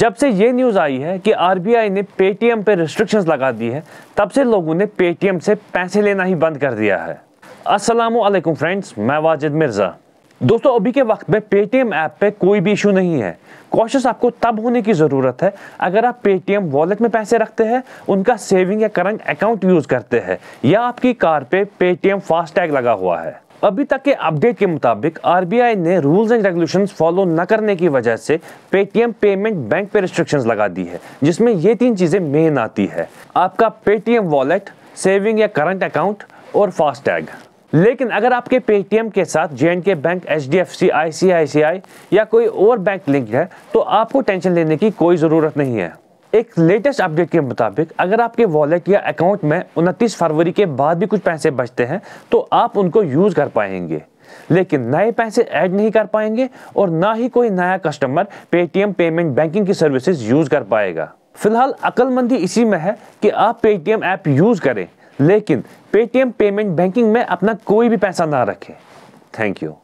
जब से ये न्यूज़ आई है कि आर ने पेटीएम पे रिस्ट्रिक्शंस लगा दी है तब से लोगों ने पेटीएम से पैसे लेना ही बंद कर दिया है अस्सलाम वालेकुम फ्रेंड्स मैं वाजिद मिर्ज़ा दोस्तों अभी के वक्त में पेटीएम ऐप पे कोई भी इशू नहीं है कॉशस आपको तब होने की ज़रूरत है अगर आप पेटीएम वॉलेट में पैसे रखते हैं उनका सेविंग या करंट अकाउंट यूज़ करते हैं या आपकी कार पे पेटीएम फास्टैग लगा हुआ है अभी तक के अपडेट के मुताबिक आरबीआई ने रूल्स एंड रेगुलेशंस फॉलो न करने की वजह से पेटीएम पेमेंट बैंक पे रिस्ट्रिक्शंस लगा दी है जिसमें ये तीन चीज़ें मेन आती है आपका पेटीएम वॉलेट सेविंग या करंट अकाउंट और फास्टैग लेकिन अगर आपके पेटीएम के साथ J K bank H D F C I C I C I या कोई और बैंक लिंक है तो आपको टेंशन लेने की कोई ज़रूरत नहीं है एक लेटेस्ट अपडेट के मुताबिक अगर आपके वॉलेट या अकाउंट में उनतीस फरवरी के बाद भी कुछ पैसे बचते हैं तो आप उनको यूज़ कर पाएंगे लेकिन नए पैसे ऐड नहीं कर पाएंगे और ना ही कोई नया कस्टमर पेटीएम पेमेंट बैंकिंग की सर्विसेज यूज़ कर पाएगा फिलहाल अकलमंदी इसी में है कि आप पेटीएम ऐप यूज़ करें लेकिन पेटीएम पेमेंट बैंकिंग में अपना कोई भी पैसा ना रखें थैंक यू